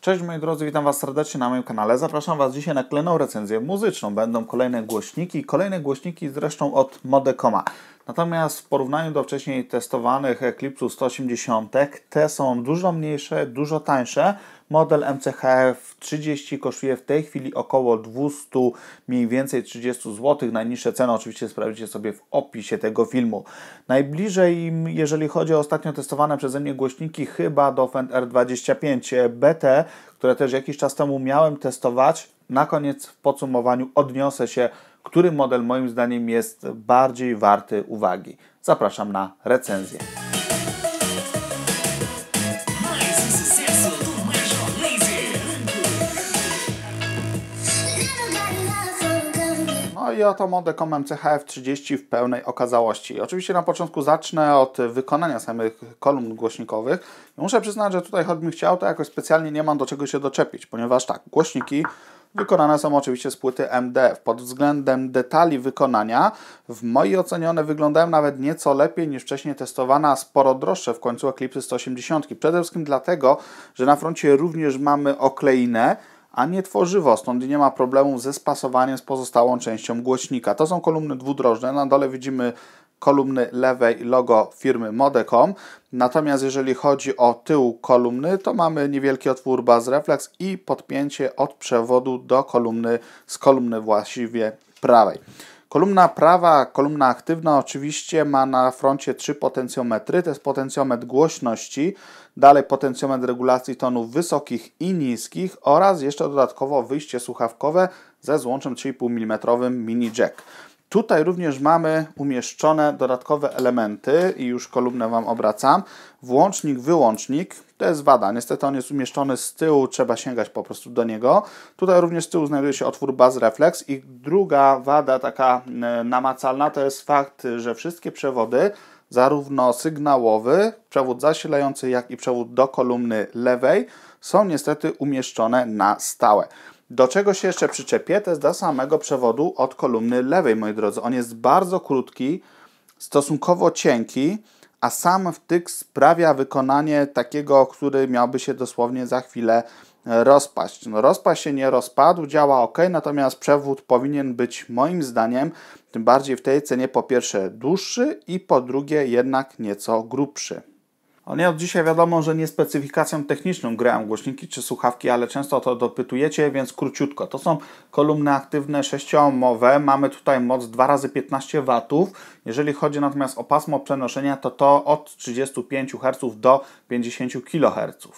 Cześć moi drodzy, witam Was serdecznie na moim kanale. Zapraszam Was dzisiaj na kolejną recenzję muzyczną. Będą kolejne głośniki, kolejne głośniki zresztą od Modekoma. Natomiast w porównaniu do wcześniej testowanych Eclipse 180, te są dużo mniejsze, dużo tańsze, Model MCHF 30 kosztuje w tej chwili około 200, mniej więcej 30 zł. Najniższe ceny oczywiście sprawdzicie sobie w opisie tego filmu. Najbliżej, jeżeli chodzi o ostatnio testowane przeze mnie głośniki, chyba do Fender R25 BT, które też jakiś czas temu miałem testować. Na koniec w podsumowaniu odniosę się, który model moim zdaniem jest bardziej warty uwagi. Zapraszam na recenzję. i oto modę mchf 30 w pełnej okazałości. Oczywiście na początku zacznę od wykonania samych kolumn głośnikowych. Muszę przyznać, że tutaj choćbym chciał, to jakoś specjalnie nie mam do czego się doczepić, ponieważ tak, głośniki wykonane są oczywiście z płyty MDF. Pod względem detali wykonania w mojej ocenie one wyglądają nawet nieco lepiej niż wcześniej testowana, sporo droższe w końcu Eclipse 180. Przede wszystkim dlatego, że na froncie również mamy okleinę, a nie tworzywo, stąd nie ma problemów ze spasowaniem z pozostałą częścią głośnika. To są kolumny dwudrożne, na dole widzimy kolumny lewej logo firmy Modecom. Natomiast jeżeli chodzi o tył kolumny, to mamy niewielki otwór baz reflex i podpięcie od przewodu do kolumny z kolumny właściwie prawej. Kolumna prawa, kolumna aktywna oczywiście ma na froncie trzy potencjometry. To jest potencjometr głośności, dalej potencjometr regulacji tonów wysokich i niskich oraz jeszcze dodatkowo wyjście słuchawkowe ze złączem 3,5 mm mini jack. Tutaj również mamy umieszczone dodatkowe elementy i już kolumnę Wam obracam. Włącznik, wyłącznik, to jest wada. Niestety on jest umieszczony z tyłu, trzeba sięgać po prostu do niego. Tutaj również z tyłu znajduje się otwór Buzz Reflex i druga wada taka e, namacalna to jest fakt, że wszystkie przewody zarówno sygnałowy, przewód zasilający, jak i przewód do kolumny lewej są niestety umieszczone na stałe. Do czego się jeszcze przyczepię? To jest do samego przewodu od kolumny lewej, moi drodzy. On jest bardzo krótki, stosunkowo cienki, a sam wtyk sprawia wykonanie takiego, który miałby się dosłownie za chwilę e, rozpaść. No, rozpaść się nie rozpadł, działa ok, natomiast przewód powinien być moim zdaniem, tym bardziej w tej cenie, po pierwsze dłuższy i po drugie jednak nieco grubszy. No nie, od dzisiaj wiadomo, że nie specyfikacją techniczną grają głośniki czy słuchawki, ale często to dopytujecie, więc króciutko. To są kolumny aktywne sześciomowe. mamy tutaj moc 2 razy 15 W. Jeżeli chodzi natomiast o pasmo przenoszenia, to to od 35 Hz do 50 kHz.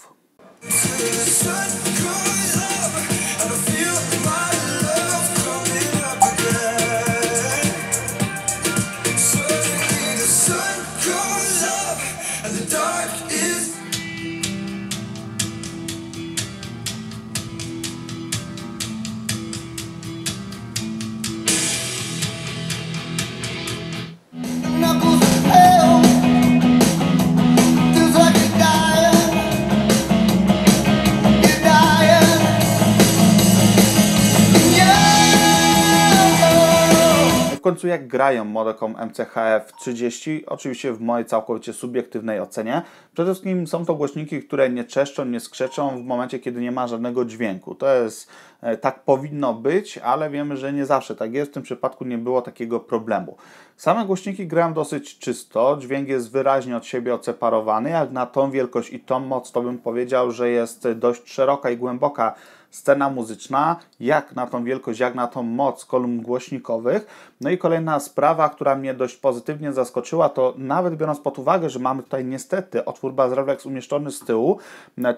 końcu jak grają Moroką MCHF 30, oczywiście w mojej całkowicie subiektywnej ocenie. Przede wszystkim są to głośniki, które nie czeszczą, nie skrzeczą w momencie, kiedy nie ma żadnego dźwięku. To jest E, tak powinno być, ale wiemy, że nie zawsze tak jest. W tym przypadku nie było takiego problemu. Same głośniki grają dosyć czysto, dźwięk jest wyraźnie od siebie odseparowany, jak na tą wielkość i tą moc to bym powiedział, że jest dość szeroka i głęboka scena muzyczna, jak na tą wielkość, jak na tą moc kolumn głośnikowych. No i kolejna sprawa, która mnie dość pozytywnie zaskoczyła, to nawet biorąc pod uwagę, że mamy tutaj niestety otwór Baz umieszczony z tyłu,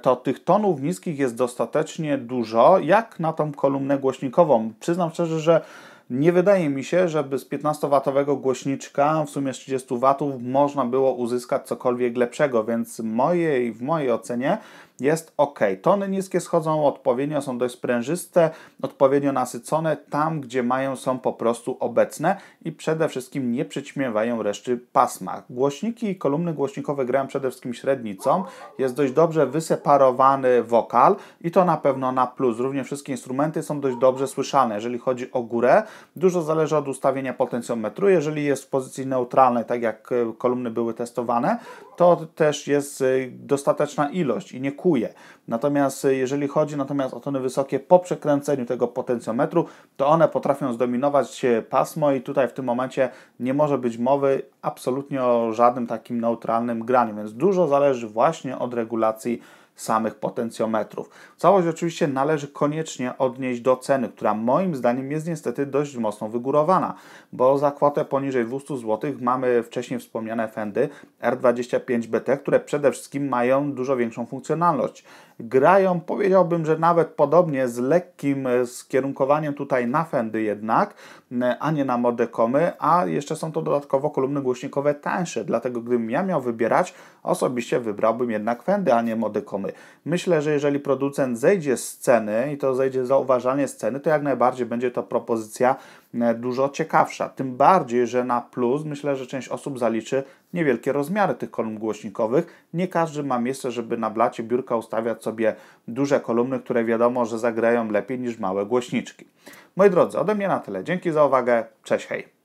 to tych tonów niskich jest dostatecznie dużo, jak na na tą kolumnę głośnikową. Przyznam szczerze, że nie wydaje mi się, żeby z 15 watowego głośniczka w sumie z 30 W można było uzyskać cokolwiek lepszego, więc mojej, w mojej ocenie jest ok. Tony niskie schodzą odpowiednio, są dość sprężyste, odpowiednio nasycone, tam gdzie mają są po prostu obecne i przede wszystkim nie przyćmiewają reszty pasma. Głośniki i kolumny głośnikowe grają przede wszystkim średnicą, jest dość dobrze wyseparowany wokal i to na pewno na plus. Również wszystkie instrumenty są dość dobrze słyszalne. Jeżeli chodzi o górę, Dużo zależy od ustawienia potencjometru. Jeżeli jest w pozycji neutralnej, tak jak e, kolumny były testowane, to też jest e, dostateczna ilość i nie kuje. Natomiast e, jeżeli chodzi natomiast o tony wysokie po przekręceniu tego potencjometru, to one potrafią zdominować pasmo i tutaj w tym momencie nie może być mowy absolutnie o żadnym takim neutralnym graniu, więc dużo zależy właśnie od regulacji samych potencjometrów. Całość oczywiście należy koniecznie odnieść do ceny, która moim zdaniem jest niestety dość mocno wygórowana, bo za kwotę poniżej 200 zł mamy wcześniej wspomniane Fendy R25BT, które przede wszystkim mają dużo większą funkcjonalność. Grają, powiedziałbym, że nawet podobnie z lekkim e, skierunkowaniem tutaj na Fendy jednak, e, a nie na modekomy, a jeszcze są to dodatkowo kolumny głośnikowe tańsze, dlatego gdybym ja miał wybierać, osobiście wybrałbym jednak Fendy, a nie Modekomy. Myślę, że jeżeli producent zejdzie z ceny i to zejdzie zauważalnie z ceny, to jak najbardziej będzie to propozycja e, dużo ciekawsza. Tym bardziej, że na plus myślę, że część osób zaliczy niewielkie rozmiary tych kolumn głośnikowych. Nie każdy ma miejsce, żeby na blacie biurka ustawiać sobie duże kolumny, które wiadomo, że zagrają lepiej niż małe głośniczki. Moi drodzy, ode mnie na tyle. Dzięki za uwagę. Cześć, hej.